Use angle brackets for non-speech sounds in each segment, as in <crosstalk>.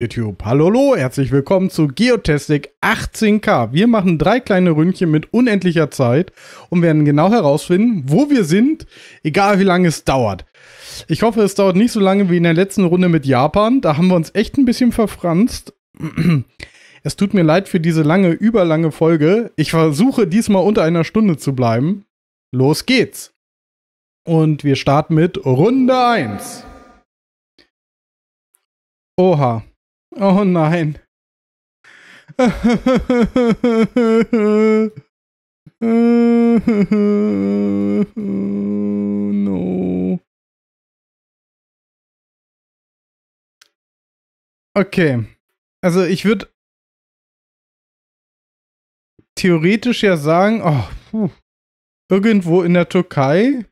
YouTube. Hallo, hallo, herzlich willkommen zu Geotastic 18K. Wir machen drei kleine Ründchen mit unendlicher Zeit und werden genau herausfinden, wo wir sind, egal wie lange es dauert. Ich hoffe, es dauert nicht so lange wie in der letzten Runde mit Japan. Da haben wir uns echt ein bisschen verfranst. <clears throat> Es tut mir leid für diese lange, überlange Folge. Ich versuche diesmal unter einer Stunde zu bleiben. Los geht's. Und wir starten mit Runde 1. Oha, Oh nein. <laughs> no. Okay. Also ich würde theoretisch ja sagen, oh, irgendwo in der Türkei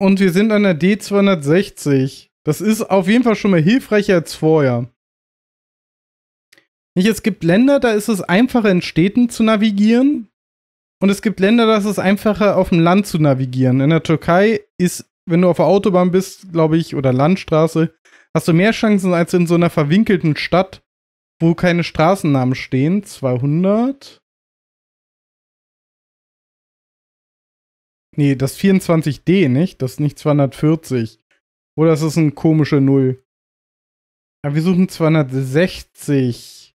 Und wir sind an der D260. Das ist auf jeden Fall schon mal hilfreicher als vorher. Nicht, es gibt Länder, da ist es einfacher in Städten zu navigieren. Und es gibt Länder, da ist es einfacher auf dem Land zu navigieren. In der Türkei ist, wenn du auf der Autobahn bist, glaube ich, oder Landstraße, hast du mehr Chancen als in so einer verwinkelten Stadt, wo keine Straßennamen stehen. 200. Nee, das 24D, nicht? Das ist nicht 240. Oder ist das ein komische Null? Aber wir suchen 260.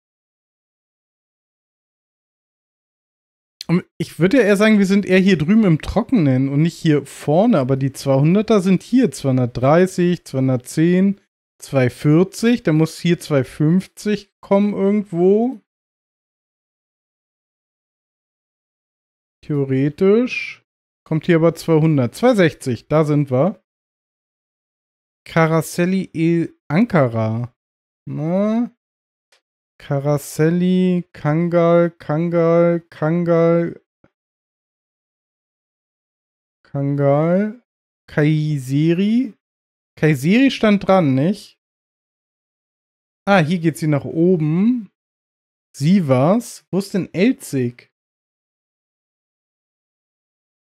ich würde ja eher sagen, wir sind eher hier drüben im Trockenen und nicht hier vorne. Aber die 200er sind hier. 230, 210, 240. Da muss hier 250 kommen irgendwo. Theoretisch. Kommt hier aber 200. 260, da sind wir. Caracelli e Ankara. Na? Karaselli, Kangal, Kangal, Kangal. Kangal. Kaiseri. Kaiseri stand dran, nicht? Ah, hier geht sie nach oben. Sie war's. Wo ist denn Elzig?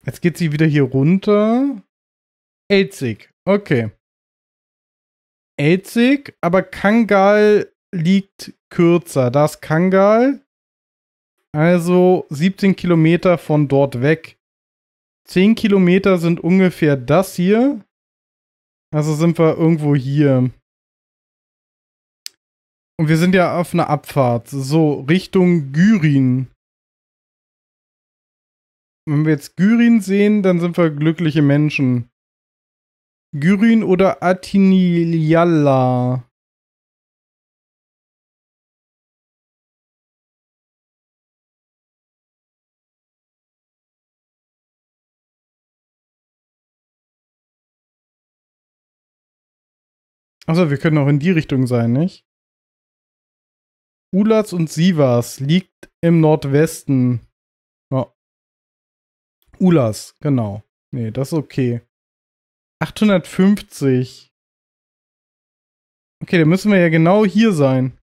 Jetzt geht sie wieder hier runter. Elzig. Okay. Elzig, aber Kangal liegt kürzer. Da ist Kangal. Also 17 Kilometer von dort weg. 10 Kilometer sind ungefähr das hier. Also sind wir irgendwo hier. Und wir sind ja auf einer Abfahrt. So, Richtung Gyrin wenn wir jetzt Gyrin sehen, dann sind wir glückliche Menschen. Gyrin oder Atinialla? Also, wir können auch in die Richtung sein, nicht? Ulas und Sivas liegt im Nordwesten. Ulas, genau. Nee, das ist okay. 850. Okay, dann müssen wir ja genau hier sein.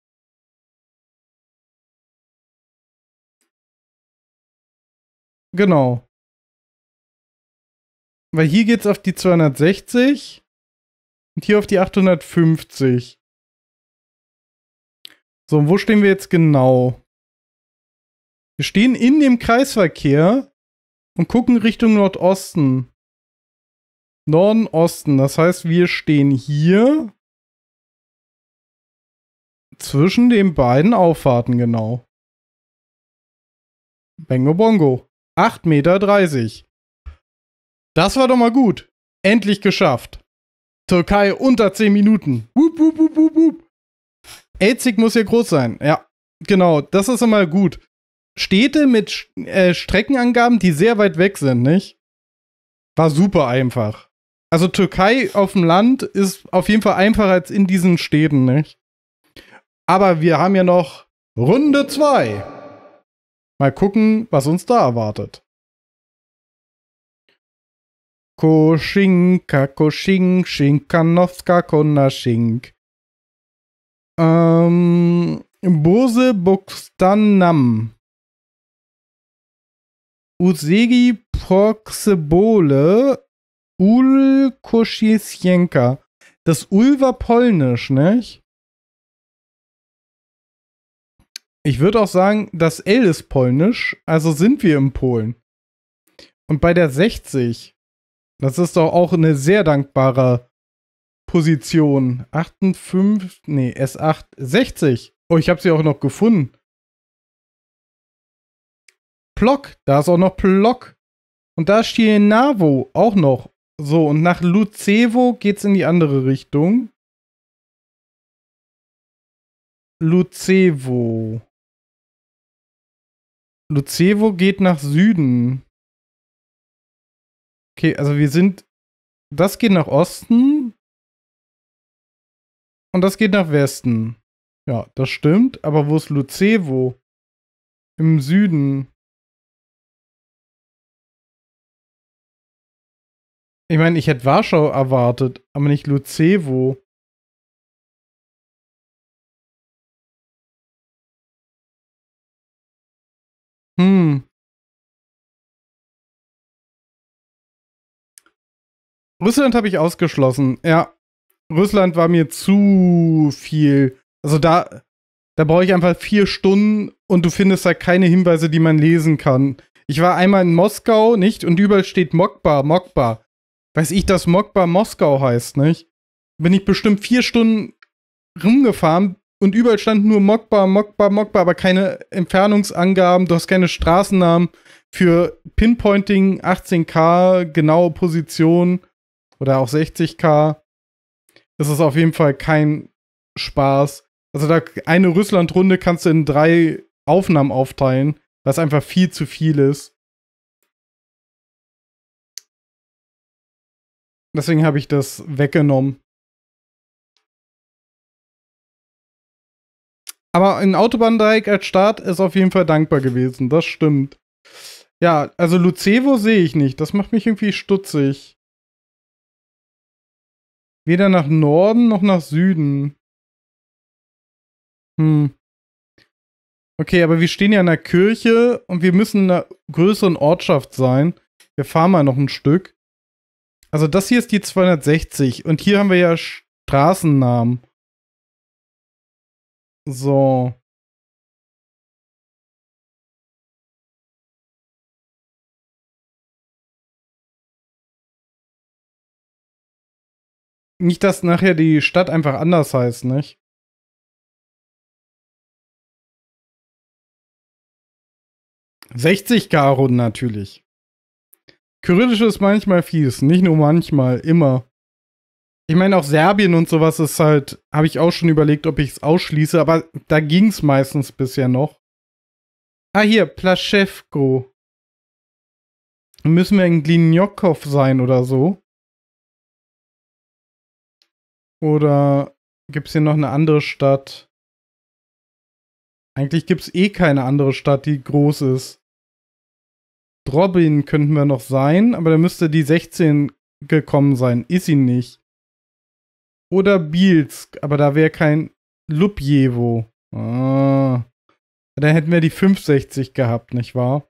Genau. Weil hier geht's auf die 260 und hier auf die 850. So, und wo stehen wir jetzt genau? Wir stehen in dem Kreisverkehr und gucken Richtung Nordosten. Norden, Osten. Das heißt, wir stehen hier zwischen den beiden Auffahrten genau. Bengo Bongo. 8,30 Meter. Das war doch mal gut. Endlich geschafft. Türkei unter 10 Minuten. Wup, wup, wup, wup, wup. Elzig muss hier groß sein. Ja, genau. Das ist immer gut. Städte mit äh, Streckenangaben, die sehr weit weg sind, nicht? War super einfach. Also Türkei auf dem Land ist auf jeden Fall einfacher als in diesen Städten, nicht? Aber wir haben ja noch Runde 2. Mal gucken, was uns da erwartet. Koschinka, Koschink, Schinkanowska, Konaschink. Ähm, Bose Buxtanam. Usegi Proxebole Ul Koschiesienka. Das Ul war polnisch, nicht? Ich würde auch sagen, das L ist polnisch, also sind wir in Polen. Und bei der 60, das ist doch auch eine sehr dankbare Position. 58, nee, S8, 60. Oh, ich habe sie auch noch gefunden. Plock, da ist auch noch Plock. Und da ist Navo auch noch. So, und nach Lucevo geht's in die andere Richtung. Lucevo. Lucevo geht nach Süden. Okay, also wir sind. Das geht nach Osten. Und das geht nach Westen. Ja, das stimmt. Aber wo ist Lucevo? Im Süden. Ich meine, ich hätte Warschau erwartet, aber nicht Lucevo. Hm. Russland habe ich ausgeschlossen. Ja, Russland war mir zu viel. Also da, da brauche ich einfach vier Stunden und du findest da keine Hinweise, die man lesen kann. Ich war einmal in Moskau, nicht? Und überall steht Mokba, Mokba weiß ich, dass Mokba Moskau heißt, nicht? Bin ich bestimmt vier Stunden rumgefahren und überall stand nur Mokba, Mokba, Mokba, aber keine Entfernungsangaben, du hast keine Straßennamen für Pinpointing, 18k, genaue Position oder auch 60k. Das ist auf jeden Fall kein Spaß. Also da eine Russland-Runde kannst du in drei Aufnahmen aufteilen, was einfach viel zu viel ist. Deswegen habe ich das weggenommen. Aber ein Autobahndreieck als Start ist auf jeden Fall dankbar gewesen, das stimmt. Ja, also Lucevo sehe ich nicht. Das macht mich irgendwie stutzig. Weder nach Norden noch nach Süden. Hm. Okay, aber wir stehen ja in der Kirche und wir müssen in einer größeren Ortschaft sein. Wir fahren mal noch ein Stück. Also das hier ist die 260 und hier haben wir ja Straßennamen. So. Nicht, dass nachher die Stadt einfach anders heißt, nicht? 60 Karo natürlich. Kyrillisch ist manchmal fies. Nicht nur manchmal, immer. Ich meine, auch Serbien und sowas ist halt, habe ich auch schon überlegt, ob ich es ausschließe, aber da ging es meistens bisher noch. Ah, hier, Plaschewko. Müssen wir in Glinjokov sein oder so? Oder gibt es hier noch eine andere Stadt? Eigentlich gibt es eh keine andere Stadt, die groß ist. Robin könnten wir noch sein, aber da müsste die 16 gekommen sein. Ist sie nicht. Oder Bielsk, aber da wäre kein Lubjevo. Ah. Da hätten wir die 560 gehabt, nicht wahr?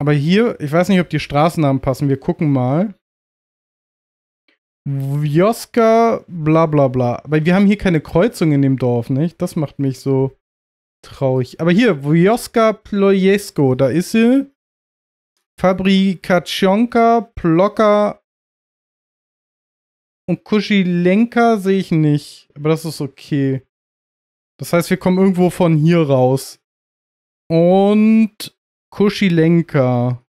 Aber hier, ich weiß nicht, ob die Straßennamen passen. Wir gucken mal. Wioska, bla bla bla. Aber wir haben hier keine Kreuzung in dem Dorf, nicht? Das macht mich so traurig. Aber hier, Wioska Plojesko, da ist sie. Fabrikationka, Plocker und Kuschilenka sehe ich nicht. Aber das ist okay. Das heißt, wir kommen irgendwo von hier raus. Und Kuschilenka.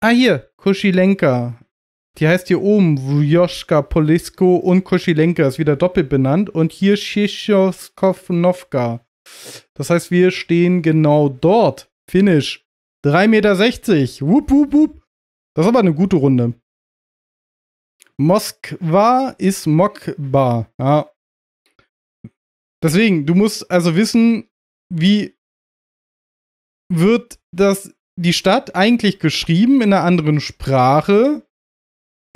Ah, hier, Kuschilenka. Die heißt hier oben Vujoschka, Polisko und Koschilenka. Ist wieder doppelt benannt. Und hier Shishovskovnovka. Das heißt, wir stehen genau dort. Finish. 3,60 Meter. Wupp, wupp, wupp. Das ist aber eine gute Runde. Moskwa ist Mokba. Ja. Deswegen, du musst also wissen, wie wird das die Stadt eigentlich geschrieben in einer anderen Sprache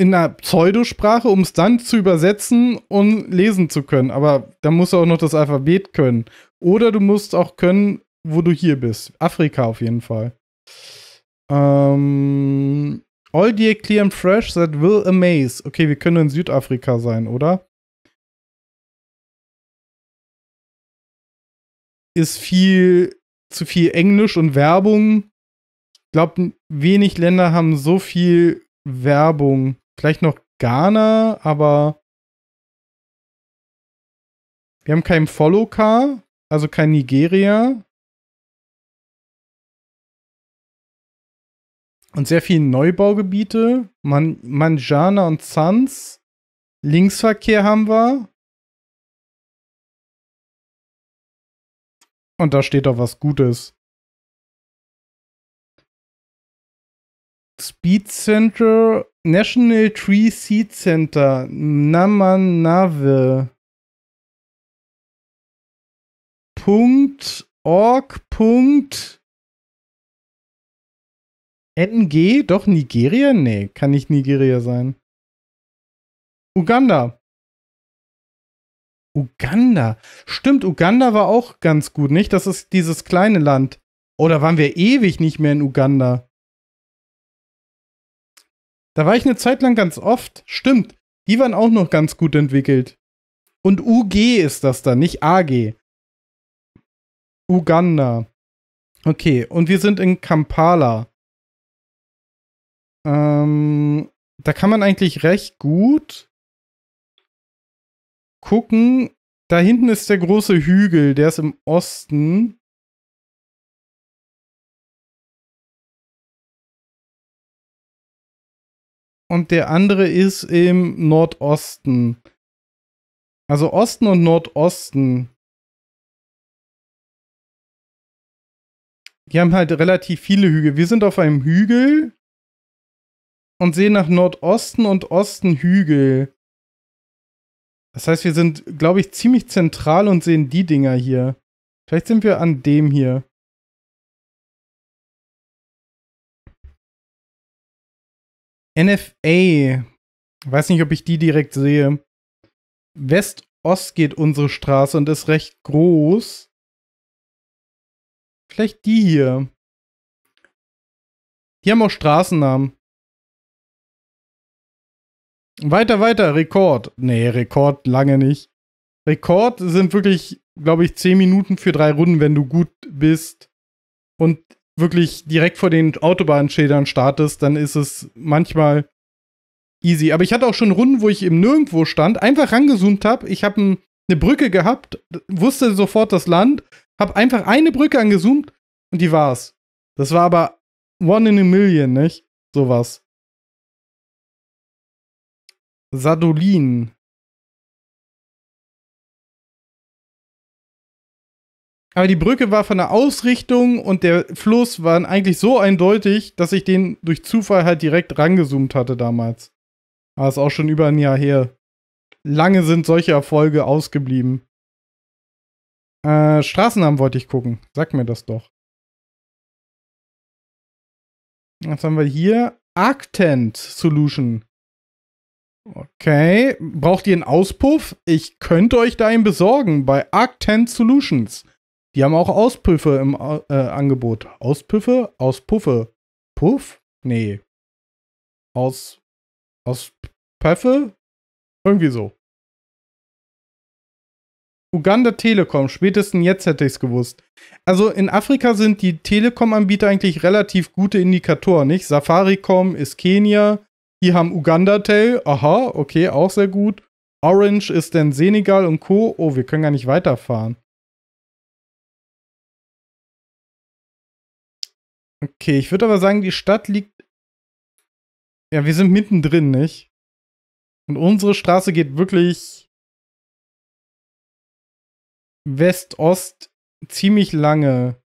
in einer Pseudosprache, um es dann zu übersetzen und lesen zu können. Aber da musst du auch noch das Alphabet können. Oder du musst auch können, wo du hier bist. Afrika auf jeden Fall. Ähm, all dear clear and fresh that will amaze. Okay, wir können in Südafrika sein, oder? Ist viel zu viel Englisch und Werbung. Ich glaube, wenig Länder haben so viel Werbung Vielleicht noch Ghana, aber wir haben kein Follow-Car, also kein Nigeria. Und sehr viele Neubaugebiete. Man Manjana und Sans. Linksverkehr haben wir. Und da steht doch was Gutes. Speed Center, National Tree Seed Center, Namanave. Punkt org. NG, doch Nigeria? Nee, kann nicht Nigeria sein. Uganda. Uganda. Stimmt, Uganda war auch ganz gut, nicht? Das ist dieses kleine Land. Oder waren wir ewig nicht mehr in Uganda? Da war ich eine Zeit lang ganz oft. Stimmt. Die waren auch noch ganz gut entwickelt. Und UG ist das dann, nicht AG. Uganda. Okay, und wir sind in Kampala. Ähm, da kann man eigentlich recht gut gucken. Da hinten ist der große Hügel, der ist im Osten. und der andere ist im Nordosten. Also Osten und Nordosten. Die haben halt relativ viele Hügel. Wir sind auf einem Hügel und sehen nach Nordosten und Osten Hügel. Das heißt, wir sind, glaube ich, ziemlich zentral und sehen die Dinger hier. Vielleicht sind wir an dem hier. NFA. Weiß nicht, ob ich die direkt sehe. West-Ost geht unsere Straße und ist recht groß. Vielleicht die hier. Die haben auch Straßennamen. Weiter, weiter, Rekord. Nee, Rekord lange nicht. Rekord sind wirklich, glaube ich, 10 Minuten für drei Runden, wenn du gut bist. Und wirklich direkt vor den Autobahnschildern startest, dann ist es manchmal easy. Aber ich hatte auch schon Runden, wo ich eben Nirgendwo stand, einfach rangezoomt habe. Ich habe eine Brücke gehabt, wusste sofort das Land, habe einfach eine Brücke angezoomt und die war's. Das war aber one in a million, nicht? Sowas. Sadolin. Aber die Brücke war von der Ausrichtung und der Fluss waren eigentlich so eindeutig, dass ich den durch Zufall halt direkt rangezoomt hatte damals. Aber ist auch schon über ein Jahr her. Lange sind solche Erfolge ausgeblieben. Äh, Straßennamen wollte ich gucken. Sag mir das doch. Was haben wir hier? Arctent Solution. Okay. Braucht ihr einen Auspuff? Ich könnte euch da einen besorgen bei Arctent Solutions. Die haben auch Auspüffe im äh, Angebot. Auspüffe? Auspuffe. Puff? Nee. Aus. Auspuffe? Irgendwie so. Uganda Telekom, spätestens jetzt hätte ich es gewusst. Also in Afrika sind die Telekom-Anbieter eigentlich relativ gute Indikatoren, nicht? Safaricom ist Kenia, die haben Uganda Tel, aha, okay, auch sehr gut. Orange ist dann Senegal und Co. Oh, wir können gar nicht weiterfahren. Okay, ich würde aber sagen, die Stadt liegt. Ja, wir sind mittendrin, nicht? Und unsere Straße geht wirklich West-Ost ziemlich lange.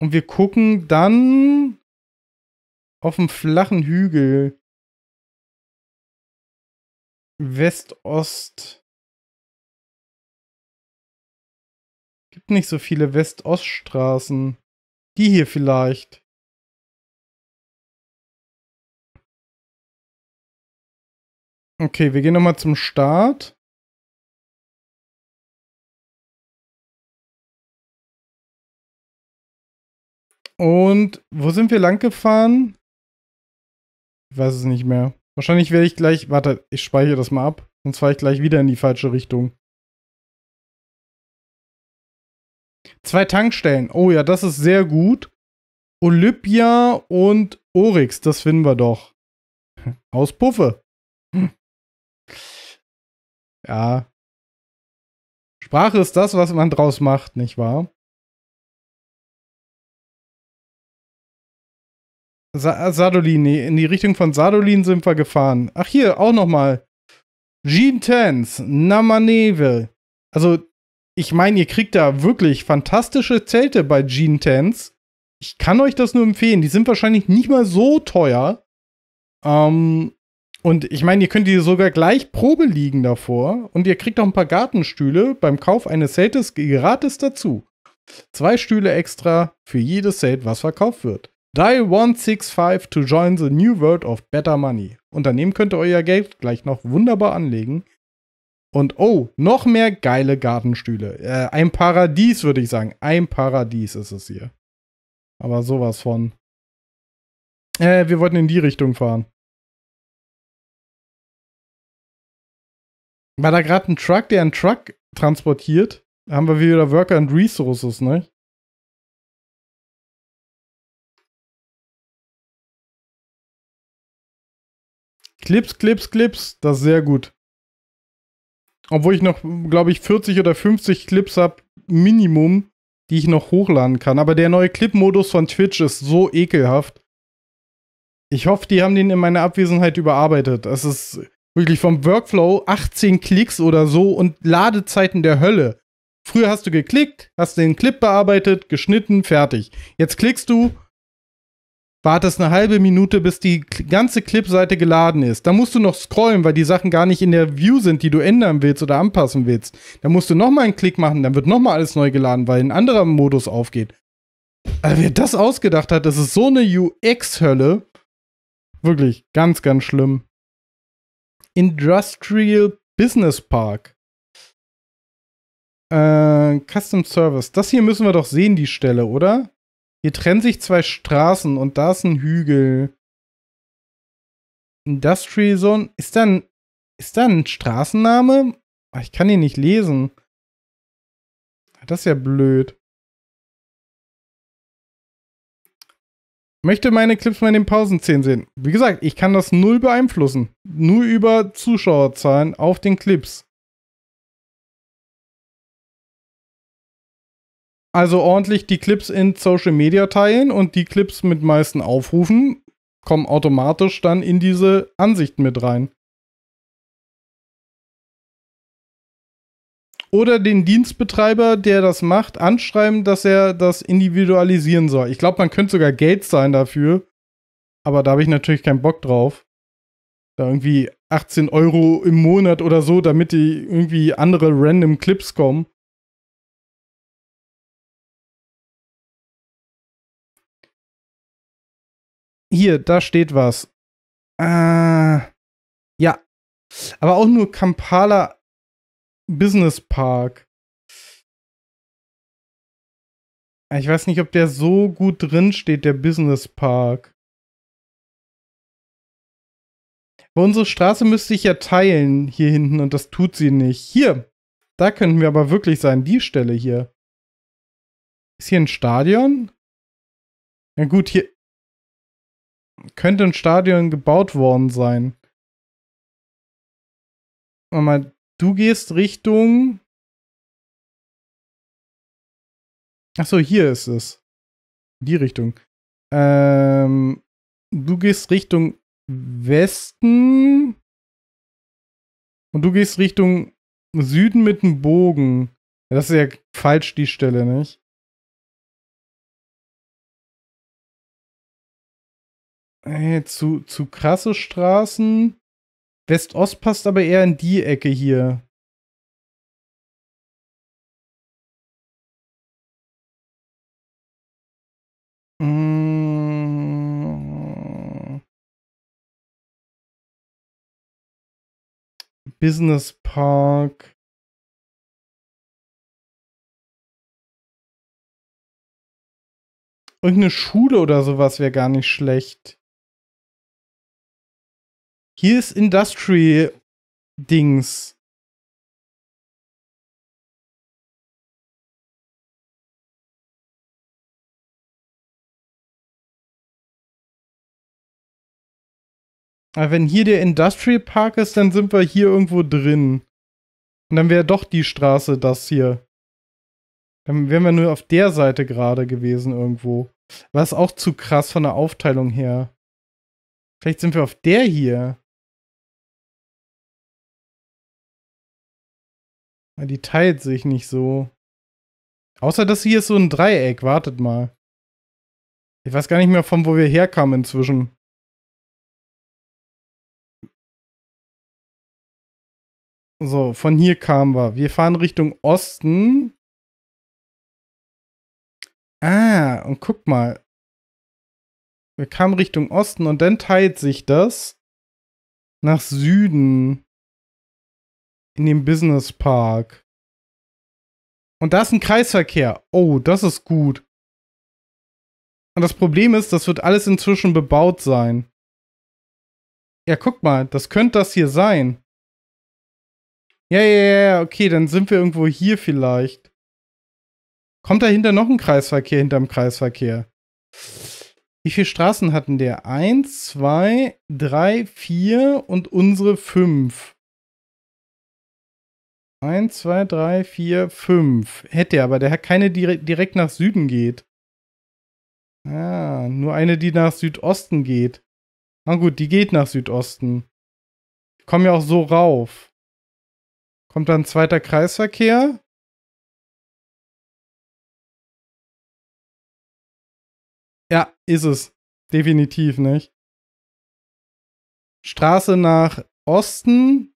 Und wir gucken dann auf einem flachen Hügel. West-Ost. Gibt nicht so viele West-Ost-Straßen. Die hier vielleicht. Okay, wir gehen nochmal zum Start. Und wo sind wir lang gefahren? Ich weiß es nicht mehr. Wahrscheinlich werde ich gleich. Warte, ich speichere das mal ab. Sonst fahre ich gleich wieder in die falsche Richtung. Zwei Tankstellen. Oh ja, das ist sehr gut. Olympia und Oryx, das finden wir doch. <laughs> Aus Puffe. <laughs> Ja. Sprache ist das, was man draus macht, nicht wahr? Sa Sadolin, nee, in die Richtung von Sadolin sind wir gefahren. Ach hier, auch nochmal. Gintens, Namaneve. Also ich meine, ihr kriegt da wirklich fantastische Zelte bei Gene Tents. Ich kann euch das nur empfehlen. Die sind wahrscheinlich nicht mal so teuer. Ähm, und ich meine, ihr könnt die sogar gleich Probe liegen davor. Und ihr kriegt auch ein paar Gartenstühle beim Kauf eines Zeltes gratis dazu. Zwei Stühle extra für jedes Zelt, was verkauft wird. Die 165 to join the new world of better money. Unternehmen könnt ihr euer Geld gleich noch wunderbar anlegen und oh, noch mehr geile Gartenstühle. Äh, ein Paradies, würde ich sagen. Ein Paradies ist es hier. Aber sowas von. Äh, wir wollten in die Richtung fahren. War da gerade ein Truck, der einen Truck transportiert? Da haben wir wieder Worker and Resources, ne? Clips, Clips, Clips. Das ist sehr gut. Obwohl ich noch, glaube ich, 40 oder 50 Clips habe, Minimum, die ich noch hochladen kann. Aber der neue Clip-Modus von Twitch ist so ekelhaft. Ich hoffe, die haben den in meiner Abwesenheit überarbeitet. Es ist wirklich vom Workflow 18 Klicks oder so und Ladezeiten der Hölle. Früher hast du geklickt, hast den Clip bearbeitet, geschnitten, fertig. Jetzt klickst du, wartest eine halbe Minute, bis die ganze Clipseite geladen ist. Da musst du noch scrollen, weil die Sachen gar nicht in der View sind, die du ändern willst oder anpassen willst. Da musst du nochmal einen Klick machen, dann wird nochmal alles neu geladen, weil ein anderer Modus aufgeht. Also, wer das ausgedacht hat, das ist so eine UX-Hölle. Wirklich, ganz, ganz schlimm. Industrial Business Park. Äh, Custom Service. Das hier müssen wir doch sehen, die Stelle, oder? Hier trennen sich zwei Straßen und da ist ein Hügel. Industrial Zone. Ist da ein, ist da ein Straßenname? Ah, ich kann ihn nicht lesen. Ah, das ist ja blöd. Möchte meine Clips mal in den Pausenzähnen sehen. Wie gesagt, ich kann das null beeinflussen. Nur über Zuschauerzahlen auf den Clips. Also ordentlich die Clips in Social Media teilen und die Clips mit meisten Aufrufen kommen automatisch dann in diese Ansichten mit rein. Oder den Dienstbetreiber, der das macht, anschreiben, dass er das individualisieren soll. Ich glaube, man könnte sogar Geld zahlen dafür. Aber da habe ich natürlich keinen Bock drauf. Da irgendwie 18 Euro im Monat oder so, damit die irgendwie andere random Clips kommen. Hier, da steht was. Äh, ja. Aber auch nur Kampala Business Park. Ich weiß nicht, ob der so gut drin steht, der Business Park. Aber unsere Straße müsste ich ja teilen hier hinten und das tut sie nicht. Hier, da könnten wir aber wirklich sein, die Stelle hier. Ist hier ein Stadion? Na gut, hier, könnte ein Stadion gebaut worden sein. Mal, du gehst Richtung. Achso, hier ist es. Die Richtung. Ähm, du gehst Richtung Westen. Und du gehst Richtung Süden mit dem Bogen. Das ist ja falsch, die Stelle, nicht? Ey, zu, zu krasse Straßen. West-Ost passt aber eher in die Ecke hier. Mmh. Business Park. Irgendeine Schule oder sowas wäre gar nicht schlecht. Hier ist Industry-Dings. Aber wenn hier der Industry Park ist, dann sind wir hier irgendwo drin. Und dann wäre doch die Straße das hier. Dann wären wir nur auf der Seite gerade gewesen irgendwo. Was auch zu krass von der Aufteilung her. Vielleicht sind wir auf der hier. Die teilt sich nicht so. Außer dass hier ist so ein Dreieck. Wartet mal. Ich weiß gar nicht mehr, von wo wir herkamen inzwischen. So, von hier kamen wir. Wir fahren Richtung Osten. Ah, und guck mal. Wir kamen Richtung Osten und dann teilt sich das nach Süden in dem Business Park. Und da ist ein Kreisverkehr. Oh, das ist gut. Und das Problem ist, das wird alles inzwischen bebaut sein. Ja, guck mal, das könnte das hier sein. Ja, ja, ja, okay, dann sind wir irgendwo hier vielleicht. Kommt dahinter noch ein Kreisverkehr hinterm Kreisverkehr? Wie viele Straßen hatten der? Eins, zwei, drei, vier und unsere fünf. Eins, zwei, drei, vier, fünf. Hätte er, aber der hat keine, die direkt nach Süden geht. Ja, ah, nur eine, die nach Südosten geht. Na gut, die geht nach Südosten. Komm ja auch so rauf. Kommt dann zweiter Kreisverkehr. Ja, ist es. Definitiv nicht. Straße nach Osten.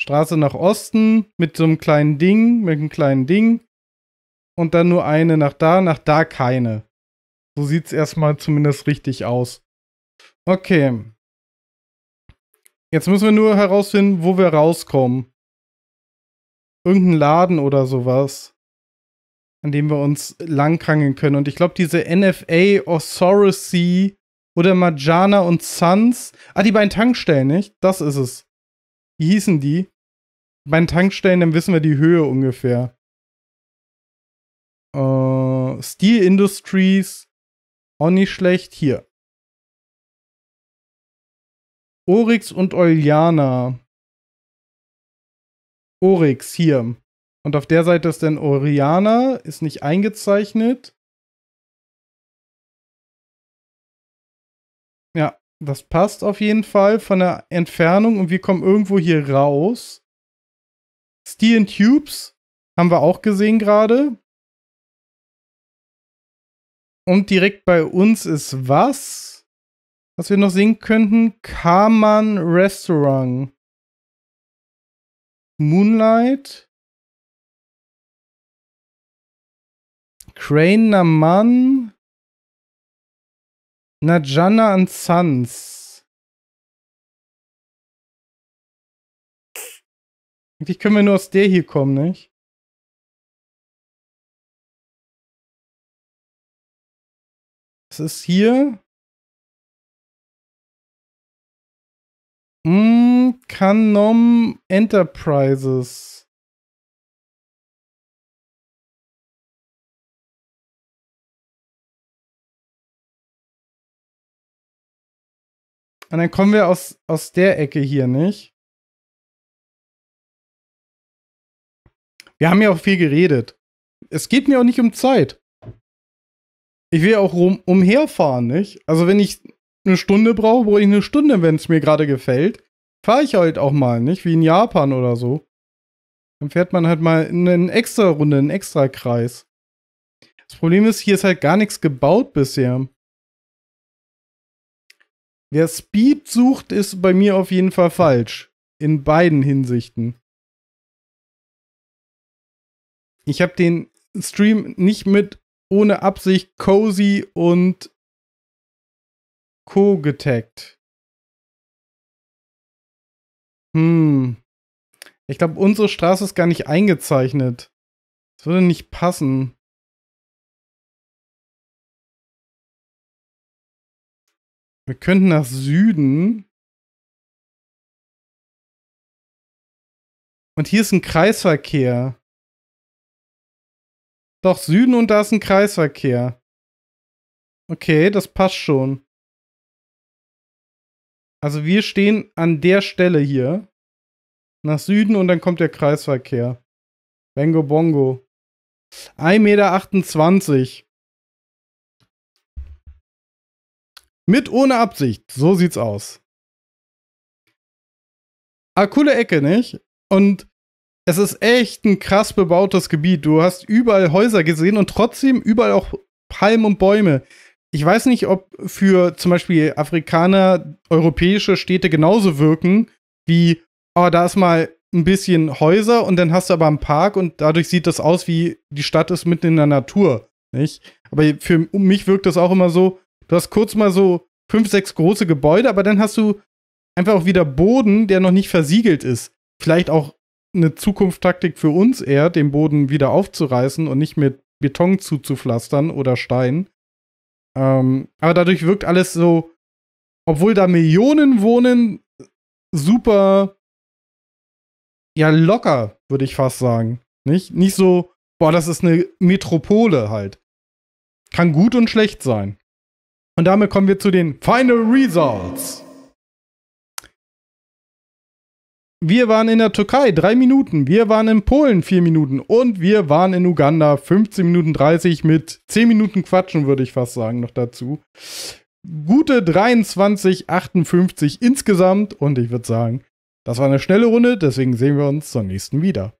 Straße nach Osten mit so einem kleinen Ding, mit einem kleinen Ding. Und dann nur eine nach da, nach da keine. So sieht es erstmal zumindest richtig aus. Okay. Jetzt müssen wir nur herausfinden, wo wir rauskommen. Irgendein Laden oder sowas, an dem wir uns langkrangeln können. Und ich glaube, diese NFA Authority oder Majana und Sons. Ah, die beiden Tankstellen, nicht? Das ist es wie hießen die? Bei den Tankstellen, dann wissen wir die Höhe ungefähr. Uh, Steel Industries, auch nicht schlecht, hier. Oryx und Oliana. Oryx hier. Und auf der Seite ist dann Oriana, ist nicht eingezeichnet. das passt auf jeden Fall von der Entfernung und wir kommen irgendwo hier raus. Steel Tubes haben wir auch gesehen gerade. Und direkt bei uns ist was? Was wir noch sehen könnten? Kaman Restaurant. Moonlight. Crane Naman. Najana and Sons. Eigentlich können wir nur aus der hier kommen, nicht? Es ist hier. Mm, hm, Canom Enterprises. Und dann kommen wir aus, aus der Ecke hier nicht. Wir haben ja auch viel geredet. Es geht mir auch nicht um Zeit. Ich will ja auch rum, umherfahren, nicht? Also wenn ich eine Stunde brauche, brauche ich eine Stunde, wenn es mir gerade gefällt. Fahre ich halt auch mal, nicht? Wie in Japan oder so. Dann fährt man halt mal in eine extra Runde, einen extra Kreis. Das Problem ist, hier ist halt gar nichts gebaut bisher. Wer Speed sucht, ist bei mir auf jeden Fall falsch. In beiden Hinsichten. Ich habe den Stream nicht mit ohne Absicht Cozy und Co getaggt. Hm. Ich glaube, unsere Straße ist gar nicht eingezeichnet. Das würde nicht passen. Wir könnten nach Süden. Und hier ist ein Kreisverkehr. Doch, Süden und da ist ein Kreisverkehr. Okay, das passt schon. Also wir stehen an der Stelle hier. Nach Süden und dann kommt der Kreisverkehr. Bengo Bongo. 1,28 Meter. Mit ohne Absicht. So sieht's aus. Ah, coole Ecke, nicht? Und es ist echt ein krass bebautes Gebiet. Du hast überall Häuser gesehen und trotzdem überall auch Palmen und Bäume. Ich weiß nicht, ob für zum Beispiel Afrikaner europäische Städte genauso wirken wie, oh, da ist mal ein bisschen Häuser und dann hast du aber einen Park und dadurch sieht das aus wie die Stadt ist mitten in der Natur, nicht? Aber für mich wirkt das auch immer so, Du hast kurz mal so fünf, sechs große Gebäude, aber dann hast du einfach auch wieder Boden, der noch nicht versiegelt ist. Vielleicht auch eine Zukunftstaktik für uns eher, den Boden wieder aufzureißen und nicht mit Beton zuzupflastern oder Stein. Ähm, aber dadurch wirkt alles so, obwohl da Millionen wohnen, super, ja, locker, würde ich fast sagen. Nicht? nicht so, boah, das ist eine Metropole halt. Kann gut und schlecht sein. Und damit kommen wir zu den Final Results. Wir waren in der Türkei 3 Minuten, wir waren in Polen 4 Minuten und wir waren in Uganda 15 Minuten 30 mit 10 Minuten Quatschen, würde ich fast sagen, noch dazu. Gute 23,58 insgesamt und ich würde sagen, das war eine schnelle Runde, deswegen sehen wir uns zur nächsten wieder.